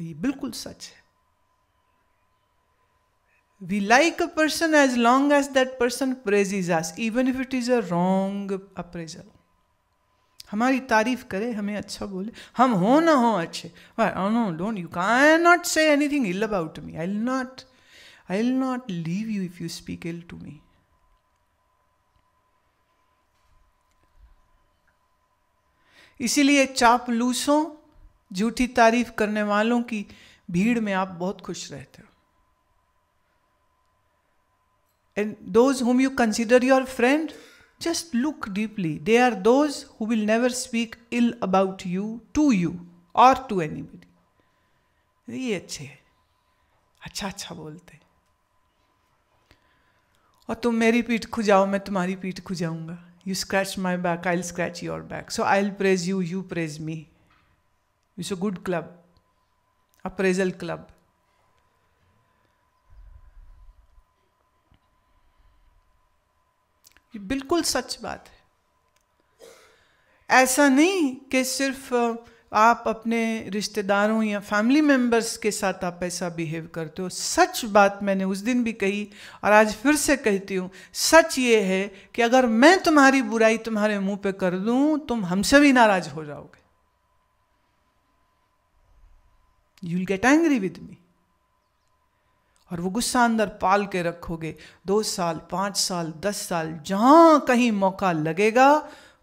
ये बिल्कुल सच है we like a person as long as that person praise is us even if it is a wrong appraisal हमारी तारीफ करे हमें अच्छा बोले हम हो ना हो अच्छे no don't you can not say anything ill about me I not I will not leave you if you speak ill to me इसीलिए चाप लूसों झूठी तारीफ करने वालों की भीड़ में आप बहुत खुश रहते हो and those whom you consider your friend look deeply they are those who will never speak ill about you to you और टू एनी बडी ये अच्छे है अच्छा अच्छा बोलते हैं और तुम मेरी पीठ खुजाओ मैं तुम्हारी पीठ खुजाऊंगा you scratch my back I scratch your back so I praise you you praise me it's a good club appraisal club ये बिल्कुल सच बात है ऐसा नहीं कि सिर्फ आप अपने रिश्तेदारों या फैमिली मेंबर्स के साथ आप ऐसा बिहेव करते हो सच बात मैंने उस दिन भी कही और आज फिर से कहती हूँ सच ये है कि अगर मैं तुम्हारी बुराई तुम्हारे मुंह पे कर दूँ तुम हमसे भी नाराज़ हो जाओगे you will get angry with me और वो गुस्सा अंदर पाल के रखोगे दो साल पांच साल दस साल जहां कहीं मौका लगेगा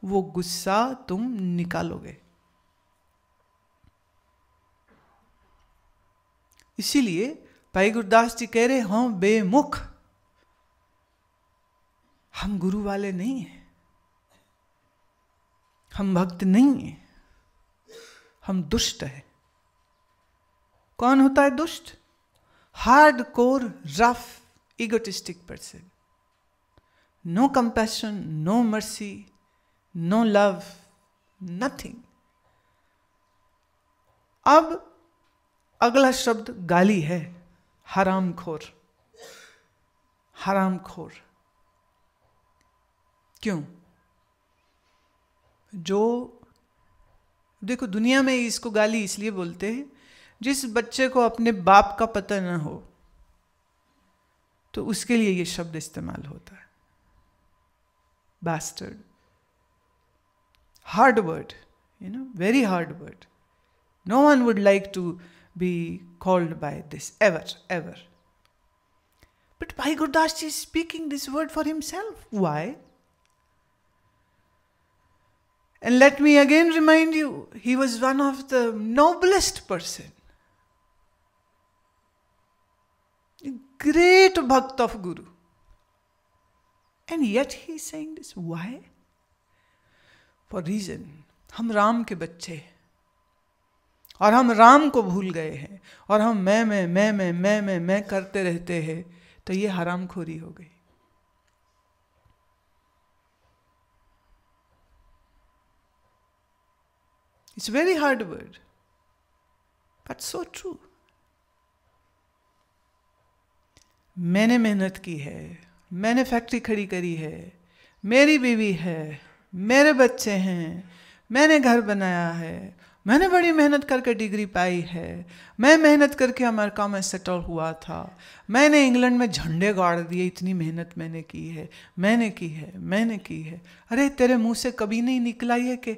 वो गुस्सा तुम निकालोगे इसीलिए भाई गुरुदास जी कह रहे हम हाँ, बेमुख हम गुरु वाले नहीं हैं हम भक्त नहीं हैं हम दुष्ट हैं कौन होता है दुष्ट hard core rough egotistic person no compassion no mercy no love nothing अब अगला शब्द गाली है हराम खोर हराम खोर क्यों जो देखो दुनिया में इसको गाली इसलिए बोलते हैं जिस बच्चे को अपने बाप का पता ना हो तो उसके लिए ये शब्द इस्तेमाल होता है bastard hard word you know very hard word no one would like to be called by this ever ever but भाई Gurudas ji speaking this word for himself why and let me again remind you he was one of the noblest person great bhakt of Guru. And yet he is saying this. Why? For reason. हम राम के बच्चे हैं और हम राम को भूल गए हैं और हम मैं मैं मैं मैं मैं मैं मैं करते रहते हैं तो ये खोरी हो गई it's very hard word but so true मैंने मेहनत की है मैंने फैक्ट्री खड़ी करी है मेरी बीवी है मेरे बच्चे हैं मैंने घर बनाया है मैंने बड़ी मेहनत करके डिग्री पाई है मैं मेहनत करके अमेरिका में सेटल हुआ था मैंने इंग्लैंड में झंडे गाड़ दिए इतनी मेहनत मैंने की है मैंने की है मैंने की है अरे तेरे मुंह से कभी नहीं निकला ये कि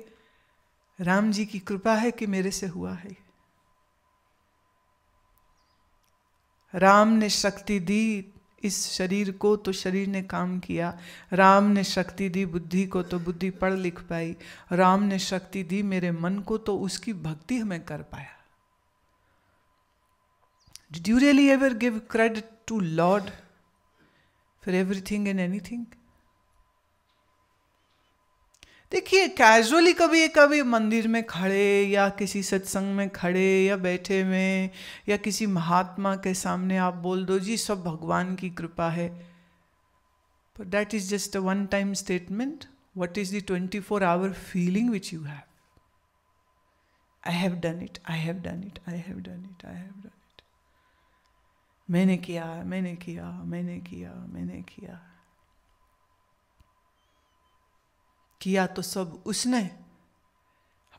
राम जी की कृपा है कि मेरे से हुआ है राम ने शक्ति दी इस शरीर को तो शरीर ने काम किया राम ने शक्ति दी बुद्धि को तो बुद्धि पढ़ लिख पाई राम ने शक्ति दी मेरे मन को तो उसकी भक्ति हमें कर पाया Did ever give credit to credit for Lord for and and देखिए कैजुअली कभी कभी मंदिर में खड़े या किसी सत्संग में खड़े या बैठे में या किसी महात्मा के सामने आप बोल दो जी सब भगवान की कृपा है पर that is just a one time statement what is the twenty four hour feeling which you have I have done it I have done it I have done it I have done it मैंने किया मैंने किया मैंने किया मैंने किया किया तो सब उसने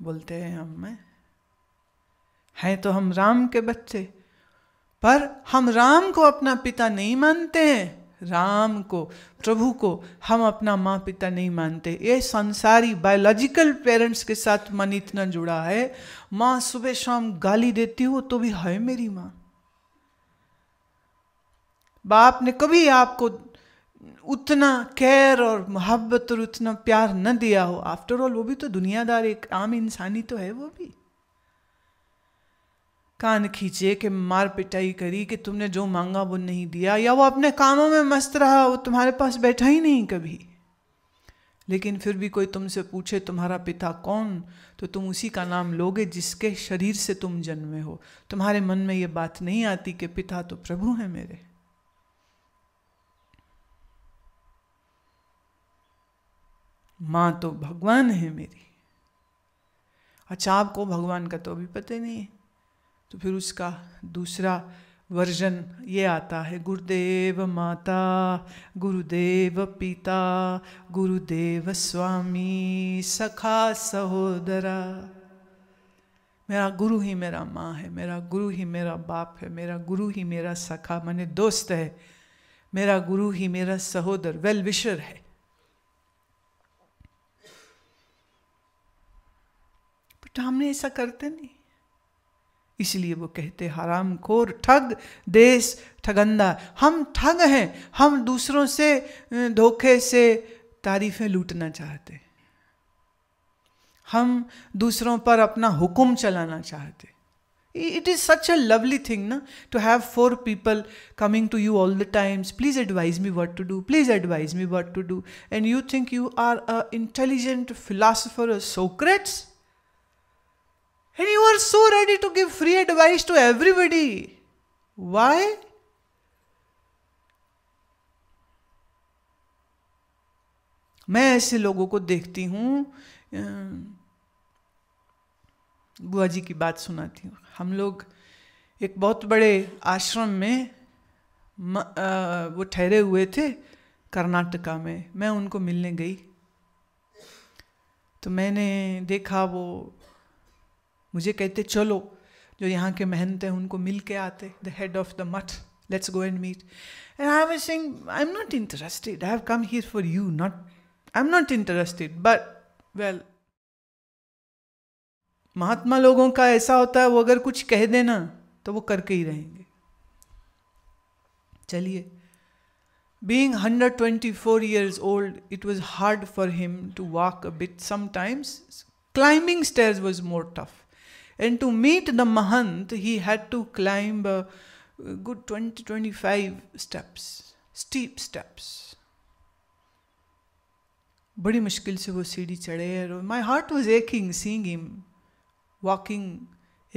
बोलते हैं हम मैं हैं तो हम राम के बच्चे पर हम राम को अपना पिता नहीं मानते हैं राम को प्रभु को हम अपना माँ पिता नहीं मानते ये संसारी बायोलॉजिकल पेरेंट्स के साथ मन इतना जुड़ा है माँ सुबह शाम गाली देती हो तो भी है मेरी माँ बाप ने कभी आपको उतना केयर और मोहब्बत और उतना प्यार न दिया हो आफ्टर ऑल वो भी तो दुनियादार एक आम इंसानी तो है वो भी कान खींचे कि मार पिटाई करी कि तुमने जो मांगा वो नहीं दिया या वो अपने कामों में मस्त रहा वो तुम्हारे पास बैठा ही नहीं कभी लेकिन फिर भी कोई तुमसे पूछे तुम्हारा पिता कौन तो तुम उसी का नाम लोगे जिसके शरीर से तुम जन्मे हो तुम्हारे मन में ये बात नहीं आती कि पिता तो प्रभु हैं मेरे माँ तो भगवान है मेरी अच्छा आपको भगवान का तो अभी पता नहीं है तो फिर उसका दूसरा वर्जन ये आता है गुरुदेव माता गुरुदेव पिता गुरुदेव स्वामी सखा सहोदरा मेरा गुरु ही मेरा माँ है मेरा गुरु ही मेरा बाप है मेरा गुरु ही मेरा सखा मैंने दोस्त है मेरा गुरु ही मेरा सहोदर वेल विशर है तो हमने ऐसा करते नहीं इसलिए वो कहते हराम खोर ठग देश ठगंदा हम ठग हैं हम दूसरों से धोखे से तारीफें लूटना चाहते हम दूसरों पर अपना हुक्म चलाना चाहते it is such a lovely thing ना to have four people coming to you all the times please advise me what to do please advise me what to do and you think you are a intelligent philosopher Socrates And you are so ready to give free advice to everybody. Why? मैं ऐसे लोगों को देखती हूँ बुआ जी की बात सुनाती हूँ हम लोग एक बहुत बड़े आश्रम में म, आ, वो ठहरे हुए थे कर्नाटका में मैं उनको मिलने गई तो मैंने देखा वो मुझे कहते चलो जो यहाँ के मेहनत हैं उनको मिल के आते the head of the math let's go and meet and I am sing I am not interested I have come here for you not I am not interested but well Mahatma लोगों का ऐसा होता है वो अगर कुछ कह देना तो वो करके ही रहेंगे चलिए being twenty four years old it was hard for him to walk a bit sometimes climbing stair was more tough And to meet the Mahant, he had to climb a good 20 25 steps, steep steps. बड़ी मुश्किल से वो सीढ़ी चढ़े और my heart was aching seeing him walking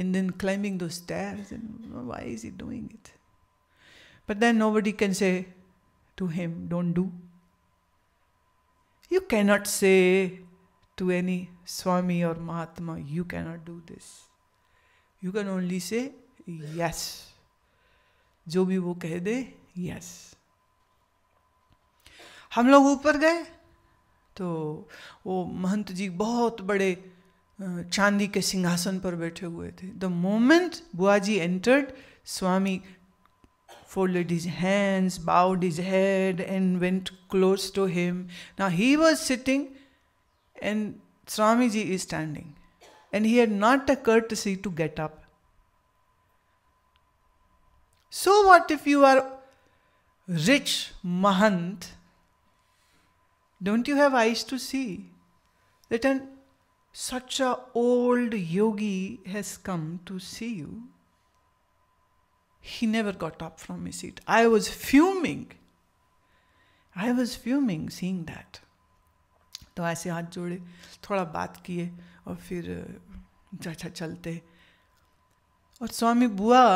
and then climbing those stairs and why is he doing it but then nobody can say to him don't do you cannot say to any swami or mahatma you cannot do this you can only say yes जो भी वो कह दे yes हम लोग ऊपर गए तो वो महंत जी बहुत बड़े चांदी के सिंहासन पर बैठे हुए थे the moment Bua ji entered Swami folded his hands bowed his head and went close to him ना he was sitting and Swami ji is standing and he had not the courtesy to get up. So, what if you are rich Mahant? Don't you have eyes to see that an such a old yogi has come to see you? He never got up from his seat. I was fuming. I was fuming seeing that. तो ऐसे हाथ जोड़े थोड़ा बात किए और फिर चाचा चलते और Swami Bua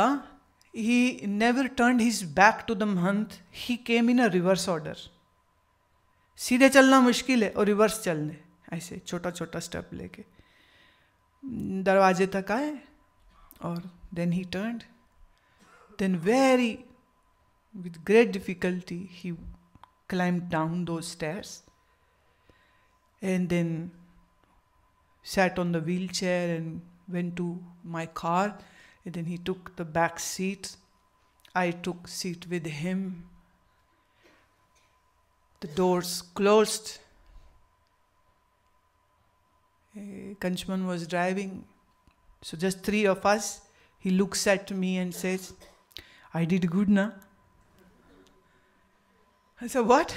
he never turn his back to the mahant he came in a reverse order सीधे चलना मुश्किल है और रिवर्स चलने ऐसे छोटा छोटा स्टेप लेके दरवाजे तक आए और then he turn then very with great difficulty he climb down दो stairs and then sat on the wheelchair and went to my car and then he took the back seat i took seat with him the doors closed Kanchman was driving. So just three of us, he looks at me and says, I did good, na? I said, what?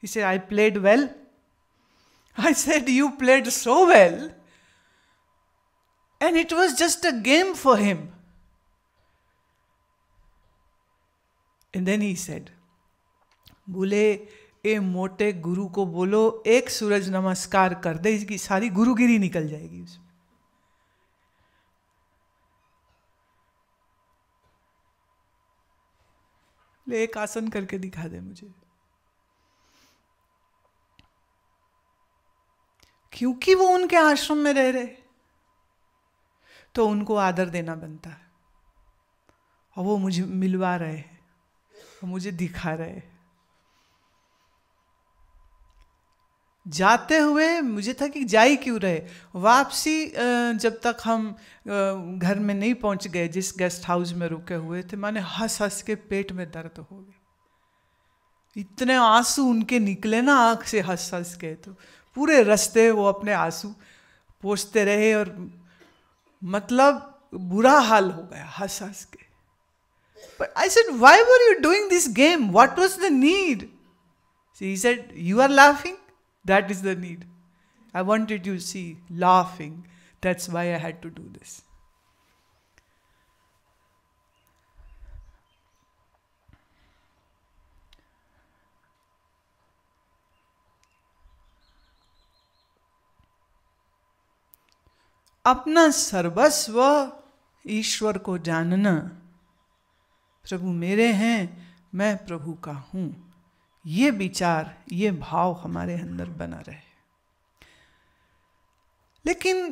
He said, I played well. I said, You played so well. And it was just a game for him. And then he said, बोले ए मोटे गुरु को बोलो एक सूरज नमस्कार कर दे इसकी सारी गुरुगिरी निकल जाएगी उसमें ले एक आसन करके दिखा दे मुझे क्योंकि वो उनके आश्रम में रह रहे तो उनको आदर देना बनता है और वो मुझे मिलवा रहे हैं मुझे दिखा रहे हैं जाते हुए मुझे था कि जा ही क्यों रहे वापसी जब तक हम घर में नहीं पहुंच गए जिस गेस्ट हाउस में रुके हुए थे माने हंस हंस के पेट में दर्द हो गया इतने आंसू उनके निकले ना आंख से हंस हंस के तो पूरे रास्ते वो अपने आंसू पोसते रहे और मतलब बुरा हाल हो गया हंस हंस के but I said why were you doing this game what was the need she said you are laughing that is the need I wanted you see laughing that's why I had to do this अपना सर्वस्व ईश्वर को जानना प्रभु मेरे हैं मैं प्रभु का हूँ ये विचार ये भाव हमारे अंदर बना रहे लेकिन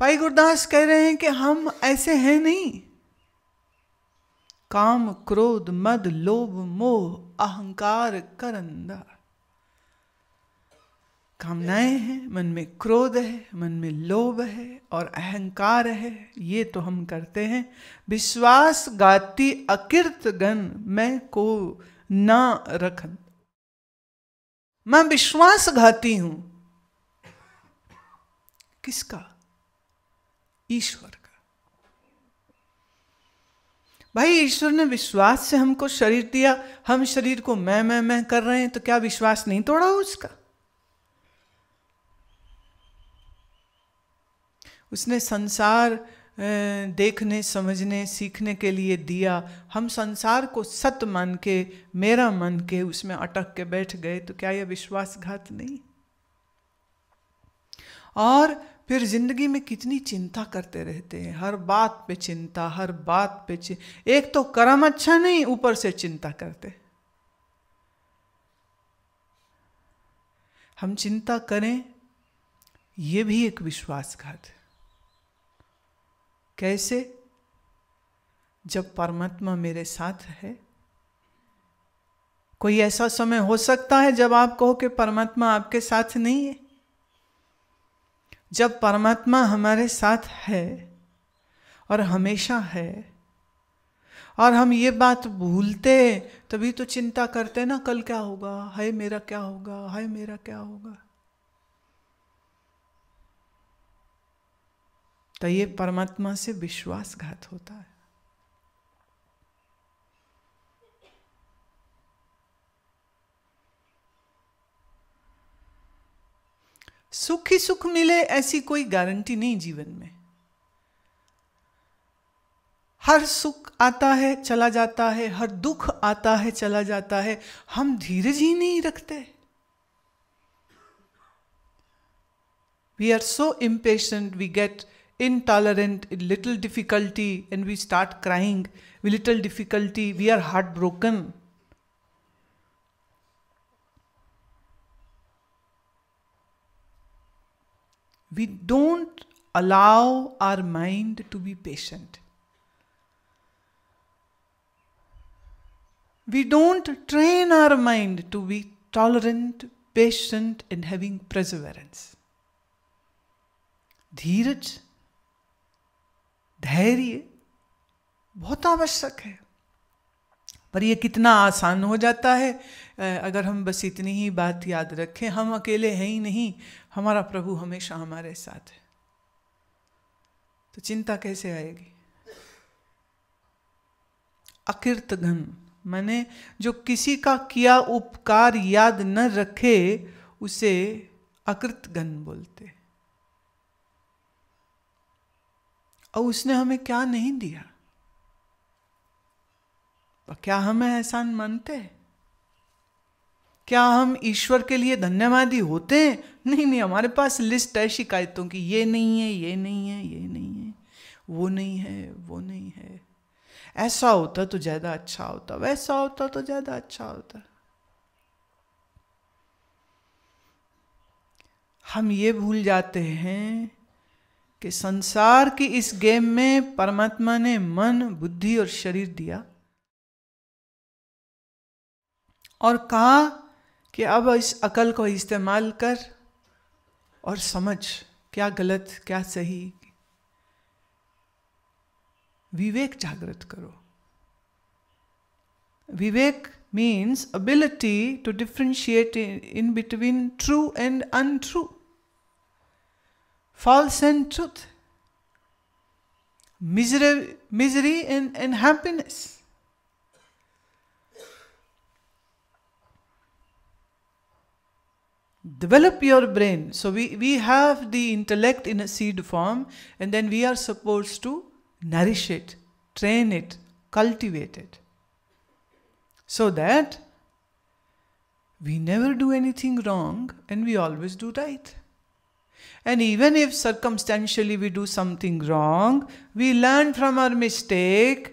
भाई गुरदास कह रहे हैं कि हम ऐसे हैं नहीं काम क्रोध मद लोभ मोह अहंकार करंदा कामनाएं हैं मन में क्रोध है मन में लोभ है और अहंकार है ये तो हम करते हैं विश्वास गाती अकीर्त गण मैं को ना रखन मैं घाती हूं किसका ईश्वर का भाई ईश्वर ने विश्वास से हमको शरीर दिया हम शरीर को मैं मैं मैं कर रहे हैं तो क्या विश्वास नहीं तोड़ा उसका उसने संसार देखने समझने सीखने के लिए दिया हम संसार को सत मान के मेरा मान के उसमें अटक के बैठ गए तो क्या यह विश्वासघात नहीं और फिर जिंदगी में कितनी चिंता करते रहते हैं हर बात पे चिंता हर बात पे एक तो कर्म अच्छा नहीं ऊपर से चिंता करते हम चिंता करें यह भी एक विश्वासघात है कैसे जब परमात्मा मेरे साथ है कोई ऐसा समय हो सकता है जब आप कहो कि परमात्मा आपके साथ नहीं है जब परमात्मा हमारे साथ है और हमेशा है और हम ये बात भूलते तभी तो चिंता करते ना कल क्या होगा हाय मेरा क्या होगा हाय मेरा क्या होगा तो ये परमात्मा से विश्वासघात होता है सुख ही सुख मिले ऐसी कोई गारंटी नहीं जीवन में हर सुख आता है चला जाता है हर दुख आता है चला जाता है हम धीरज ही नहीं रखते we are so impatient we get intolerant, little difficulty, and we start crying, with little difficulty, we are heartbroken. We don't allow our mind to be patient. We don't train our mind to be tolerant, patient, and having perseverance. Dhiraj. धैर्य बहुत आवश्यक है पर यह कितना आसान हो जाता है अगर हम बस इतनी ही बात याद रखें हम अकेले हैं ही नहीं हमारा प्रभु हमेशा हमारे साथ है तो चिंता कैसे आएगी अकीर्त घन मैंने जो किसी का किया उपकार याद न रखे उसे अकृत घन बोलते और उसने हमें क्या नहीं दिया तो क्या हम एहसान मानते हैं क्या हम ईश्वर के लिए धन्यवादी होते हैं नहीं नहीं हमारे पास लिस्ट है शिकायतों की ये नहीं है ये नहीं है ये नहीं है वो नहीं है वो नहीं है ऐसा होता तो ज़्यादा अच्छा होता वैसा होता तो ज़्यादा अच्छा होता हम ये भूल जाते हैं कि संसार की इस गेम में परमात्मा ने मन बुद्धि और शरीर दिया और कहा कि अब इस अकल को इस्तेमाल कर और समझ क्या गलत क्या सही विवेक जागृत करो विवेक means ability to differentiate in between true and untrue false and truth, misery, misery and, and happiness. Develop your brain. So, we, we have the intellect in a seed form, and then we are supposed to nourish it, train it, cultivate it. So that we never do anything wrong and we always do right. And even if circumstantially we do something wrong, we learn from our mistake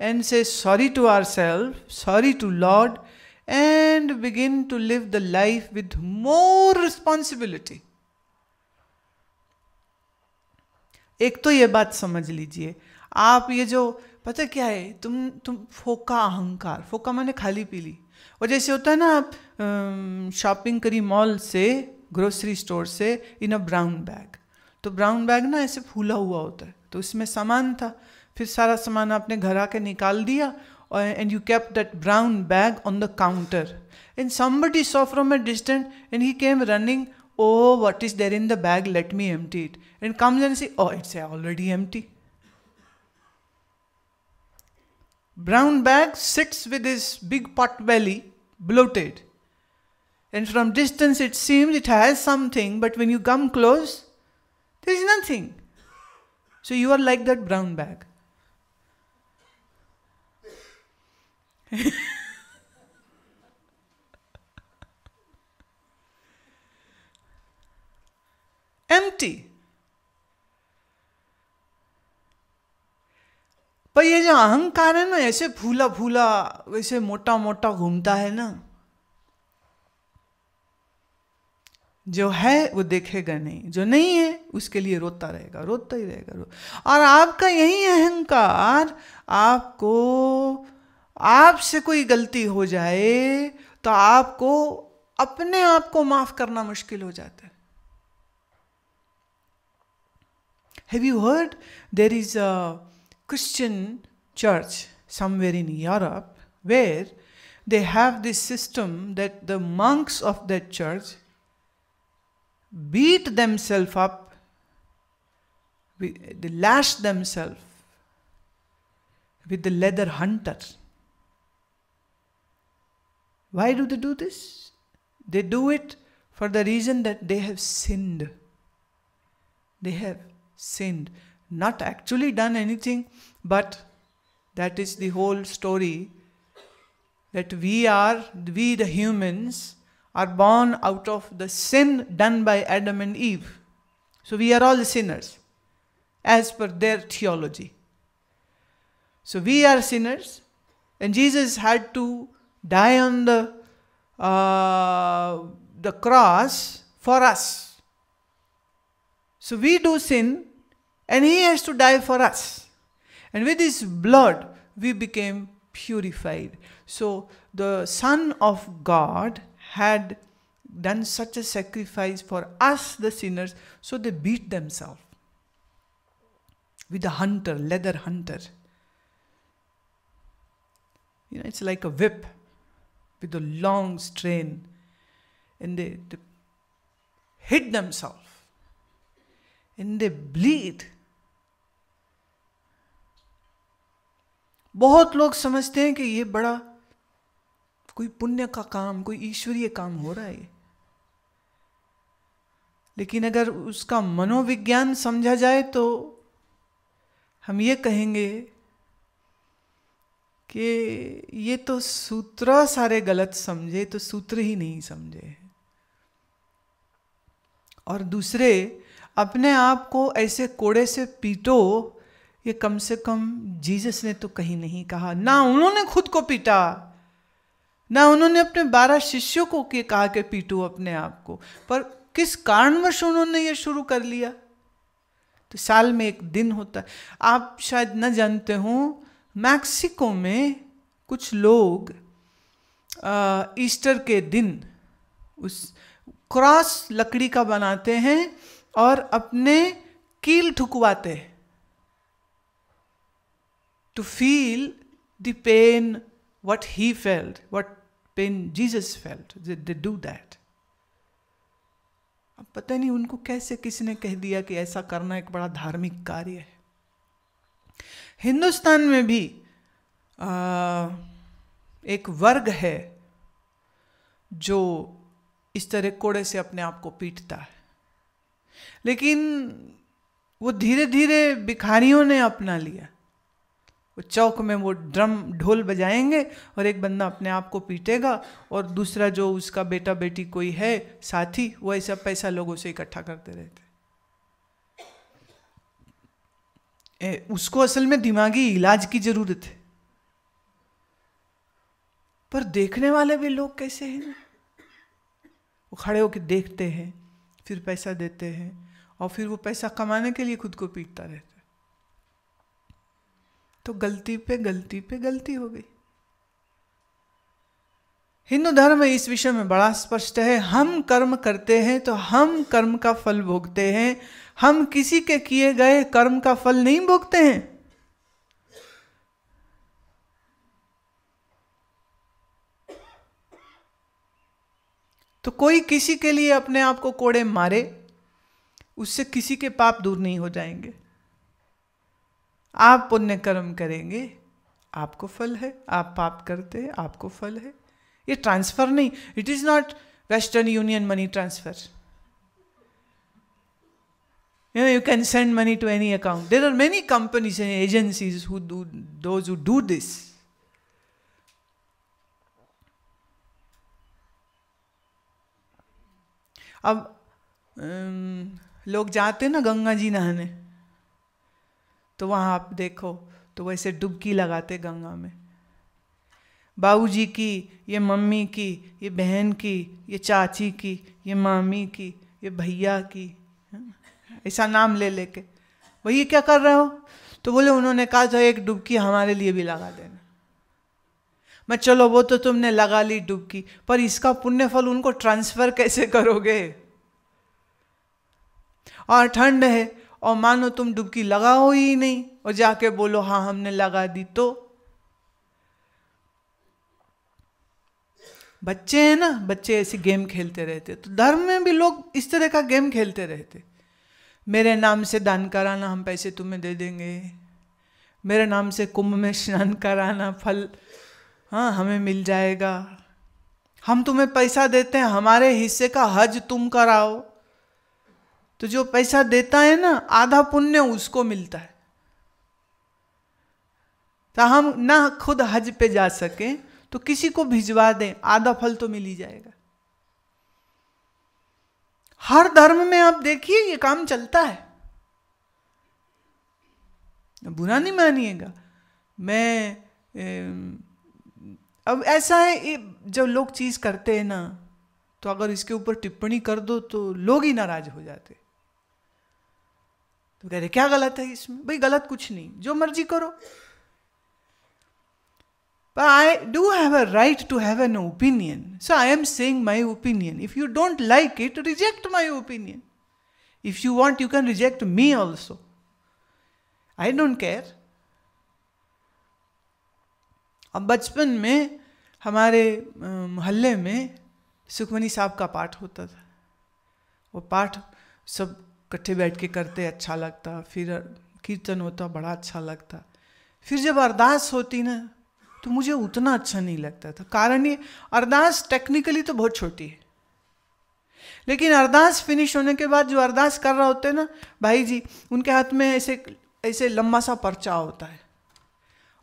and say sorry to ourselves, sorry to Lord, and begin to live the life with more responsibility. एक तो ये बात समझ लीजिए आप ये जो पता क्या है तुम तुम फोका अहंकार फोका मैंने खाली पी ली और जैसे होता है ना आप शॉपिंग करी मॉल से ग्रोसरी स्टोर से इन अ ब्राउन बैग तो ब्राउन बैग ना ऐसे फूला हुआ होता है तो उसमें सामान था फिर सारा सामान आपने घर आके निकाल दिया और and you kept that brown bag on the counter and his saw from a distant and he came running is there in the bag let me empty it and come जन see oh it's already empty brown bag sits with his big pot belly bloated And from distance it seems it has something, but when you come close, there is nothing. So you are like that brown bag. Empty. पर ये जो अहंकार है ना ऐसे फूला फूला वैसे मोटा मोटा घूमता है ना जो है वो देखेगा नहीं जो नहीं है उसके लिए रोता रहेगा रोता ही रहेगा रो और आपका यही अहंकार आपको आपसे कोई गलती हो जाए तो आपको अपने आप को माफ करना मुश्किल हो जाता है have you heard there is a Christian church somewhere in Europe where they have this system that the monks of that church beat themselves up, they lash themselves with the leather hunter. Why do they do this? They do it for the reason that they have sinned. They have sinned. Not actually done anything, but that is the whole story that we are, we the humans, are born out of the sin done by Adam and Eve. So we are all sinners as per their theology. So we are sinners, and Jesus had to die on the, uh, the cross for us. So we do sin, and He has to die for us. And with His blood, we became purified. So the Son of God had done such a sacrifice for us, the sinners, so they beat themselves with a hunter, leather hunter. You know, it's like a whip with a long strain, and they, they hit themselves and they bleed. बहुत लोग समझते हैं कि ये बड़ा कोई पुण्य का काम कोई ईश्वरीय काम हो रहा है लेकिन अगर उसका मनोविज्ञान समझा जाए तो हम ये कहेंगे कि ये तो सूत्र सारे गलत समझे तो सूत्र ही नहीं समझे और दूसरे अपने आप को ऐसे कोड़े से पीटो ये कम से कम जीसस ने तो कहीं नहीं कहा ना उन्होंने खुद को पीटा ना उन्होंने अपने बारह शिष्यों को के कहा कि पीटो अपने आप को पर किस कारणवश उन्होंने ये शुरू कर लिया तो साल में एक दिन होता है आप शायद न जानते हो मैक्सिको में कुछ लोग ईस्टर के दिन उस क्रॉस लकड़ी का बनाते हैं और अपने कील ठुकवाते हैं to feel the pain what he felt what pain Jesus felt they do that अब पता नहीं उनको कैसे किसी ने कह दिया कि ऐसा करना एक बड़ा धार्मिक कार्य है हिंदुस्तान में भी आ, एक वर्ग है जो इस तरह कोड़े से अपने आप को पीटता है लेकिन वो धीरे धीरे भिखारियों ने अपना लिया वो चौक में वो ड्रम ढोल बजाएंगे और एक बंदा अपने आप को पीटेगा और दूसरा जो उसका बेटा बेटी कोई है साथी वो ऐसा पैसा लोगों से इकट्ठा करते रहते ए, उसको असल में दिमागी इलाज की जरूरत है पर देखने वाले भी लोग कैसे हैं वो खड़े होकर देखते हैं फिर पैसा देते हैं और फिर वो पैसा कमाने के लिए खुद को पीटता रहता तो गलती पे गलती पे गलती हो गई हिंदू धर्म में इस विषय में बड़ा स्पष्ट है हम कर्म करते हैं तो हम कर्म का फल भोगते हैं हम किसी के किए गए कर्म का फल नहीं भोगते हैं तो कोई किसी के लिए अपने आप को कोड़े मारे उससे किसी के पाप दूर नहीं हो जाएंगे आप पुण्य कर्म करेंगे आपको फल है आप पाप करते हैं आपको फल है ये ट्रांसफर नहीं it is not Western Union money transfer you know you can send money to any account there are many companies and agencies who do those who do this अब um, लोग जाते ना गंगा जी नहाने तो वहाँ आप देखो तो वैसे डुबकी लगाते गंगा में बाबूजी की ये मम्मी की ये बहन की ये चाची की ये मामी की ये भैया की ऐसा नाम ले लेके भैया क्या कर रहे हो तो बोले उन्होंने कहा था एक डुबकी हमारे लिए भी लगा देना मैं चलो वो तो तुमने लगा ली डुबकी पर इसका पुण्य फल उनको ट्रांसफर कैसे करोगे और ठंड है और मानो तुम डुबकी लगाओ ही नहीं और जाके बोलो हाँ हमने लगा दी तो बच्चे हैं ना बच्चे ऐसी गेम खेलते रहते तो धर्म में भी लोग इस तरह का गेम खेलते रहते मेरे नाम से दान कराना हम पैसे तुम्हें दे देंगे मेरे नाम से कुंभ में स्नान कराना फल हाँ हमें मिल जाएगा हम तुम्हें पैसा देते हैं हमारे हिस्से का हज तुम कराओ तो जो पैसा देता है ना आधा पुण्य उसको मिलता है तो हम ना खुद हज पे जा सके तो किसी को भिजवा दें आधा फल तो मिल ही जाएगा हर धर्म में आप देखिए ये काम चलता है बुरा नहीं मानिएगा मैं ए, अब ऐसा है जब लोग चीज़ करते हैं ना तो अगर इसके ऊपर टिप्पणी कर दो तो लोग ही नाराज हो जाते तो कह रहे क्या गलत है इसमें भाई गलत कुछ नहीं जो मर्जी करो But I do have a right to have an opinion. So I am saying my opinion. If you don't like it, reject my opinion. If you want, you can reject me also. I don't care. अब बचपन में हमारे मोहल्ले में सुखमनी साहब का पाठ होता था वो पाठ सब इकट्ठे बैठ के करते अच्छा लगता फिर कीर्तन होता बड़ा अच्छा लगता फिर जब अरदास होती ना तो मुझे उतना अच्छा नहीं लगता था कारण ये अरदास टेक्निकली तो बहुत छोटी है लेकिन अरदास फिनिश होने के बाद जो अरदास कर रहा होते हैं ना भाई जी उनके हाथ में ऐसे ऐसे लंबा सा पर्चा होता है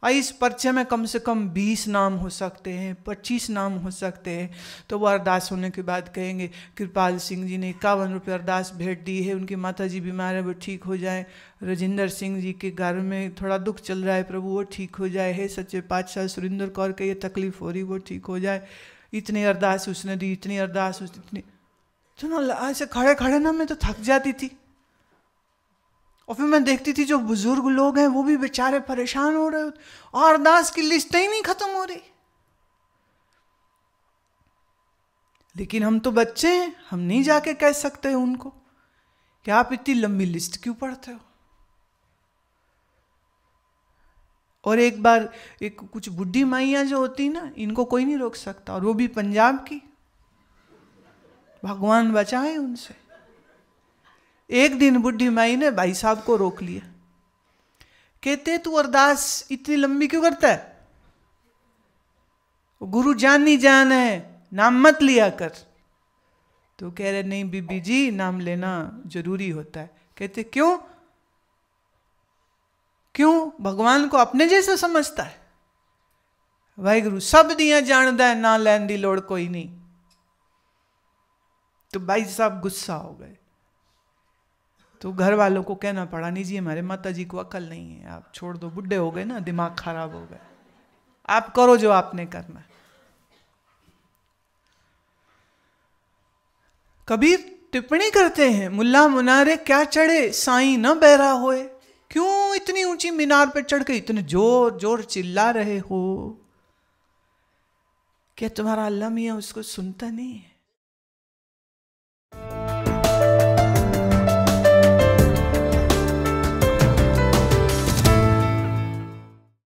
और इस पर्चे में कम से कम बीस नाम हो सकते हैं पच्चीस नाम हो सकते हैं तो वो अरदास होने के बाद कहेंगे कृपाल सिंह जी ने इक्यावन रुपये अरदास भेंट दी है उनकी माता जी बीमार है वो ठीक हो जाए रजिंदर सिंह जी के घर में थोड़ा दुख चल रहा है प्रभु वो ठीक हो जाए हे सच्चे पातशाह सुरेंद्र कौर के ये तकलीफ हो रही वो ठीक हो जाए इतनी अरदास उसने दी इतनी अरदास उसने इतनी तो ना ऐसे खड़े खड़े ना मैं तो थक जाती थी और फिर मैं देखती थी जो बुजुर्ग लोग हैं वो भी बेचारे परेशान हो रहे होते और अरदास की लिस्ट ही नहीं खत्म हो रही लेकिन हम तो बच्चे हैं हम नहीं जाके कह सकते उनको कि आप इतनी लंबी लिस्ट क्यों पढ़ते हो और एक बार एक कुछ बुढ़ी माइया जो होती ना इनको कोई नहीं रोक सकता और वो भी पंजाब की भगवान बचाए उनसे एक दिन बुढ़ी माई ने भाई साहब को रोक लिया कहते तू अरदास इतनी लंबी क्यों करता है गुरु जान ही जान है नाम मत लिया कर तो कह रहे नहीं बीबी जी नाम लेना जरूरी होता है कहते क्यों क्यों भगवान को अपने जैसा समझता है वाहगुरु सब दिया जानता है ना लैन की लौड़ कोई नहीं तो भाई साहब गुस्सा हो गए तो घर वालों को कहना पड़ा नहीं जी हमारे माता जी को अकल नहीं है आप छोड़ दो बुढ़े हो गए ना दिमाग खराब हो गए आप करो जो आपने करना कबीर टिप्पणी करते हैं मुल्ला मुनारे क्या चढ़े साई न बहरा होए क्यों इतनी ऊंची मीनार पर चढ़ के इतने जोर जोर चिल्ला रहे हो क्या तुम्हारा अल्लाह मियाँ उसको सुनता नहीं है